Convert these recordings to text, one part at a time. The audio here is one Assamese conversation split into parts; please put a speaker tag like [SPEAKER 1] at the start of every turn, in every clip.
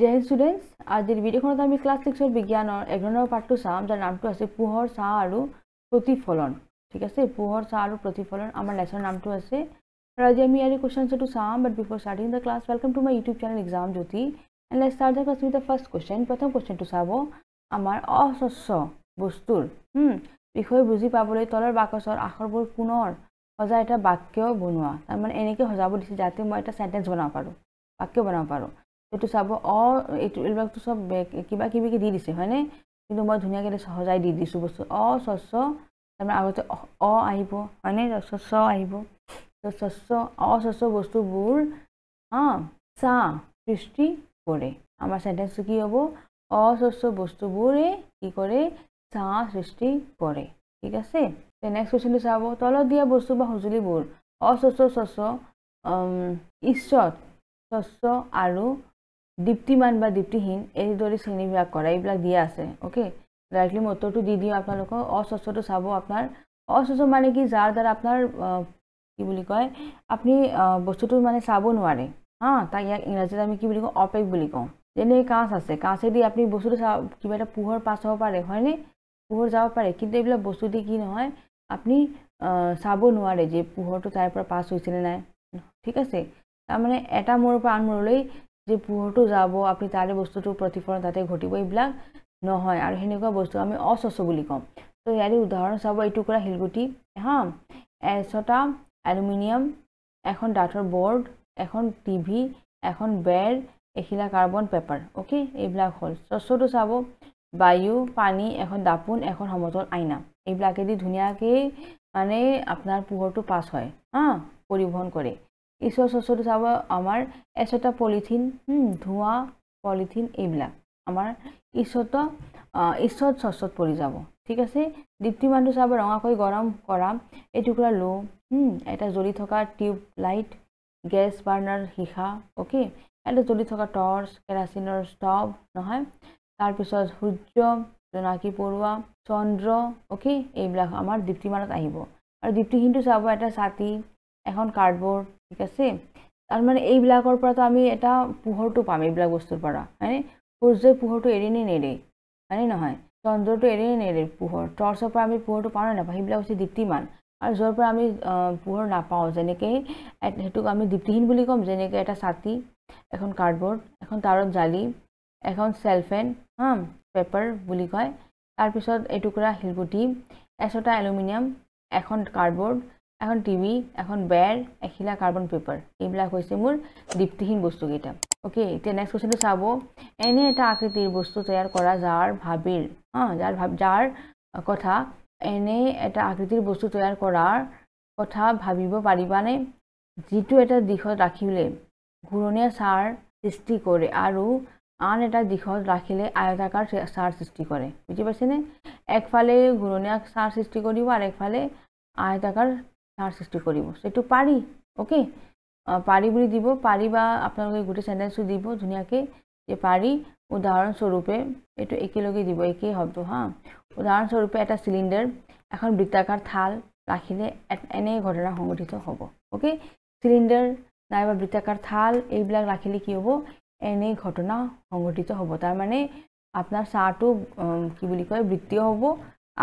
[SPEAKER 1] জয় হিন্দ ষ্টুডেণ্টছ আজিৰ ভিডিঅ'খনত আমি ক্লাছ ছিক্সৰ বিজ্ঞানৰ এঘাৰ পাৰ্টটো চাম যাৰ নামটো আছে পোহৰ চাহ আৰু প্ৰতিফলন ঠিক আছে পোহৰ চাহ আৰু প্ৰতিফলন আমাৰ লেচনৰ নামটো আছে আৰু আজি আমি ইয়াৰে কুৱেশ্যনছটো চাম but before starting the class welcome to my YouTube channel exam Jyoti and let start the class with the first question প্ৰথম কুৱেশ্যনটো চাব আমাৰ অস্বচ্ছ বস্তুৰ বিষয়ে বুজি পাবলৈ তলৰ বাকচৰ আখৰবোৰ পুনৰ সজা এটা বাক্য বনোৱা তাৰমানে এনেকৈ সজাব দিছে যাতে মই এটা চেণ্টেঞ্চ বনাব পাৰোঁ বাক্য বনাব পাৰোঁ সেইটো চাব অ এইটো এইবিলাকতো চব কিবা কিবিকে দি দিছে হয়নে কিন্তু মই ধুনীয়াকৈ সহজাই দি দিছোঁ বস্তু অ স্বচ্ছ তাৰমানে আগতে অ আহিব হয়নে স্বচ্ছ আহিব স্বচ্ছ অস্বচ্ছ বস্তুবোৰ হা চাহ সৃষ্টি কৰে আমাৰ চেণ্টেঞ্চটো কি হ'ব অস্বচ্ছ বস্তুবোৰে কি কৰে চাহ সৃষ্টি কৰে ঠিক আছে নেক্সট কুৱেশ্যনটো চাব তলত দিয়া বস্তু বা সঁজুলিবোৰ অস্বচ্ছ স্বচ্ছ ঈশ্বৰ স্বচ্ছ আৰু দীপ্তিমান বা দীপ্তিহীন এইদৰে শ্ৰেণীবিলাক কৰা এইবিলাক দিয়া আছে অ'কে ডাইৰেক্টলি মই উত্তৰটো দি দিওঁ আপোনালোকক অস্বচ্ছটো চাব আপোনাৰ অস্বচ্ছ মানে কি যাৰ দ্বাৰা আপোনাৰ কি বুলি কয় আপুনি বস্তুটো মানে চাব নোৱাৰে হা তাক ইয়াক ইংৰাজীত আমি কি বুলি কওঁ অপেক বুলি কওঁ যেনে কাঁচ আছে কাঁচেদি আপুনি বস্তুটো চা কিবা এটা পোহৰ পাছ হ'ব পাৰে হয়নে পোহৰ যাব পাৰে কিন্তু এইবিলাক বস্তু দি কি নহয় আপুনি চাব নোৱাৰে যে পোহৰটো তাৰ পৰা পাছ হৈছেনে নাই ঠিক আছে তাৰমানে এটা মূৰৰ পৰা আন মূৰলৈ যে পোহৰটো যাব আপুনি তাৰে বস্তুটো প্ৰতিফলন তাতে ঘটিব এইবিলাক নহয় আৰু সেনেকুৱা বস্তু আমি অস্বচ্ছ বুলি ক'ম তো ইয়াৰে উদাহৰণ চাব এইটো কৰা শিলগুটি হা এছটা এলুমিনিয়াম এখন ডাঠৰ বৰ্ড এখন টি ভি এখন বেৰ এখিলা কাৰ্বন পেপাৰ অ'কে এইবিলাক হ'ল স্বচ্ছটো চাব বায়ু পানী এখন দাপোন এখন সমতল আইনা এইবিলাকেদি ধুনীয়াকৈ মানে আপোনাৰ পোহৰটো পাছ হয় হা পৰিবহণ কৰে ঈশ্বৰ চচত চাব আমাৰ এচটা পলিথিন ধোঁৱা পলিথিন এইবিলাক আমাৰ ঈশ্বৰত ঈশ্বৰ চচত পৰি যাব ঠিক আছে দীপ্তিমানটো চাব ৰঙাকৈ গৰম কৰা এই টুকুৰা লো এটা জ্বলি থকা টিউব লাইট গেছ বাৰ্ণাৰ শিখা অ'কে এটা জ্বলি থকা টৰ্চ কেৰাচিনৰ ষ্টভ নহয় তাৰপিছত সূৰ্য জোনাকী পৰুৱা চন্দ্ৰ অ'কে এইবিলাক আমাৰ দীপ্তিমানত আহিব আৰু দীপ্তিখিনিটো চাব এটা ছাতি এখন কাৰ্ডবৰ্ড ঠিক আছে তাৰমানে এইবিলাকৰ পৰাতো আমি এটা পোহৰটো পাম এইবিলাক বস্তুৰ পৰা হয়নে সূৰ্যই পোহৰটো এৰি নে নেৰে হয়নে নহয় চন্দ্ৰটো এৰিনে নেৰে পোহৰ টৰ্চৰ পৰা আমি পোহৰটো পাওঁ নে নাপাওঁ সেইবিলাক হৈছে দীপ্তিমান আৰু য'ৰ পৰা আমি পোহৰ নাপাওঁ যেনেকৈ সেইটোক আমি দীপ্তিহীন বুলি ক'ম যেনেকৈ এটা ছাতি এখন কাৰ্ডবৰ্ড এখন তাঁৰত জালি এখন চেলফেন হা পেপাৰ বুলি কয় তাৰপিছত এটুকুৰা শিলগুটি এচটা এলুমিনিয়াম এখন কাৰ্ডবৰ্ড এখন টিভি এখন বেৰ এখিলা কাৰ্বন পেপাৰ এইবিলাক হৈছে মোৰ দীপ্তিহীন বস্তুকেইটা অ'কে এতিয়া নেক্সট কুৱেশ্যনটো চাব এনে এটা আকৃতিৰ বস্তু তৈয়াৰ কৰা যাৰ ভাবিৰ হা যাৰ ভাব যাৰ কথা এনে এটা আকৃতিৰ বস্তু তৈয়াৰ কৰাৰ কথা ভাবিব পাৰিবানে যিটো এটা দিশত ৰাখিলে ঘূৰণীয়া চাৰ সৃষ্টি কৰে আৰু আন এটা দিশত ৰাখিলে আয়তাকাৰ চাৰ সৃষ্টি কৰে বুজি পাইছেনে একফালে ঘূৰণীয়া চাৰ সৃষ্টি কৰিব আৰু একফালে আয়তাকাৰ তাৰ সৃষ্টি কৰিব সেইটো পাৰি অ'কে পাৰি বুলি দিব পাৰি বা আপোনালোকে গোটেই চেণ্টেঞ্চটো দিব ধুনীয়াকৈ যে পাৰি উদাহৰণস্বৰূপে এইটো একেলগে দিব একেই শব্দ হা উদাহৰণস্বৰূপে এটা চিলিণ্ডাৰ এখন বৃত্তাকাৰ থাল ৰাখিলে এনে ঘটনা সংঘটিত হ'ব অ'কে চিলিণ্ডাৰ নাইবা বৃত্তাকাৰ থাল এইবিলাক ৰাখিলে কি হ'ব এনে ঘটনা সংঘটিত হ'ব তাৰমানে আপোনাৰ চাহটো কি বুলি কয় বৃত্তীয় হ'ব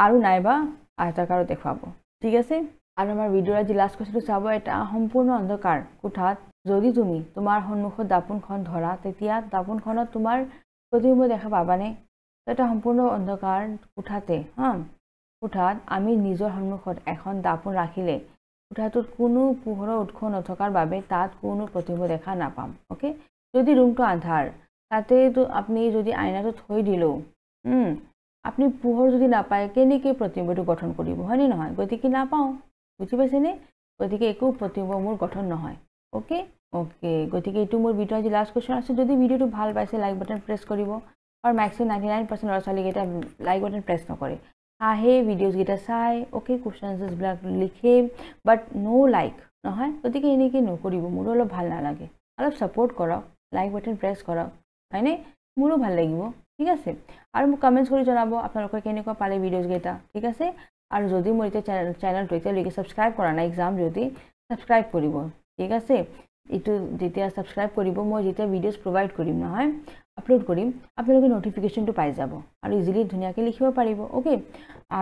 [SPEAKER 1] আৰু নাইবা আয়তাকাৰো দেখুৱাব ঠিক আছে আৰু আমাৰ ভিডিঅ'ৰ আজি লাষ্ট কৈছিলোঁ চাব এটা সম্পূৰ্ণ অন্ধকাৰ কোঠাত যদি তুমি তোমাৰ সন্মুখত দাপোনখন ধৰা তেতিয়া দাপোনখনত তোমাৰ প্ৰতিসমূহ দেখা পাবানে এটা সম্পূৰ্ণ অন্ধকাৰ কোঠাতে হা কোঠাত আমি নিজৰ সন্মুখত এখন দাপোন ৰাখিলে কোঠাটোত কোনো পোহৰৰ উৎস নথকাৰ বাবে তাত কোনো প্ৰতিসমূহ দেখা নাপাম অ'কে যদি ৰুমটো আন্ধাৰ তাতেতো আপুনি যদি আইনাটো থৈ দিলেও আপুনি পোহৰ যদি নাপায় কেনেকৈ প্ৰতিমূৰ্তিটো গঠন কৰিব হয়নে নহয় গতিকে নাপাওঁ বুজি পাইছেনে গতিকে একো প্ৰতিভা মোৰ গঠন নহয় অ'কে অ'কে গতিকে এইটো মোৰ ভিডিঅ' আজি লাষ্ট কুৱেশ্যন আছে যদি ভিডিঅ'টো ভাল পাইছে লাইক বাটন প্ৰেছ কৰিব আৰু মেক্সিমাম নাইণ্টি নাইন পাৰ্চেণ্ট ল'ৰা ছোৱালীকেইটা লাইক বাটন প্ৰেছ নকৰে আহে ভিডিঅ'জকেইটা চাই অ'কে কুৱেশ্যন আনচাৰ্ছবিলাক লিখে বাট ন' লাইক নহয় গতিকে এনেকৈ নকৰিব মোৰো অলপ ভাল নালাগে অলপ ছাপৰ্ট কৰক লাইক বাটন প্ৰেছ কৰক হয়নে মোৰো ভাল লাগিব ঠিক আছে আৰু মোক কমেণ্টছ কৰি জনাব আপোনালোকে কেনেকুৱা পালে ভিডিঅ'জকেইটা ঠিক আছে আৰু যদি মই এতিয়া চেনেল চেনেলটো এতিয়ালৈকে ছাবস্ক্ৰাইব কৰা নাই এক্সাম যদি ছাবস্ক্ৰাইব কৰিব ঠিক আছে এইটো যেতিয়া ছাবস্ক্ৰাইব কৰিব মই যেতিয়া ভিডিঅ'ছ প্ৰভাইড কৰিম নহয় আপলোড কৰিম আপোনালোকে ন'টিফিকেশ্যনটো পাই যাব আৰু ইজিলি ধুনীয়াকৈ লিখিব পাৰিব অ'কে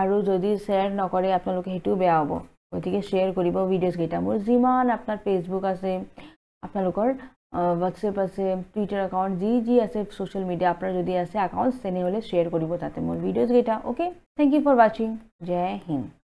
[SPEAKER 1] আৰু যদি শ্বেয়াৰ নকৰে আপোনালোকে সেইটোও বেয়া হ'ব গতিকে শ্বেয়াৰ কৰিব ভিডিঅ'জকেইটা মোৰ যিমান আপোনাৰ ফেচবুক আছে আপোনালোকৰ হোৱাটছএপ আছে টুইটাৰ একাউণ্ট যি যি আছে ছ'চিয়েল মিডিয়া আপোনাৰ যদি আছে একাউণ্ট তেনেহ'লে শ্বেয়াৰ কৰিব তাতে মোৰ ভিডিঅ'জকেইটা অ'কে থেংক ইউ ফৰ ৱাচিং জয় হিন্দ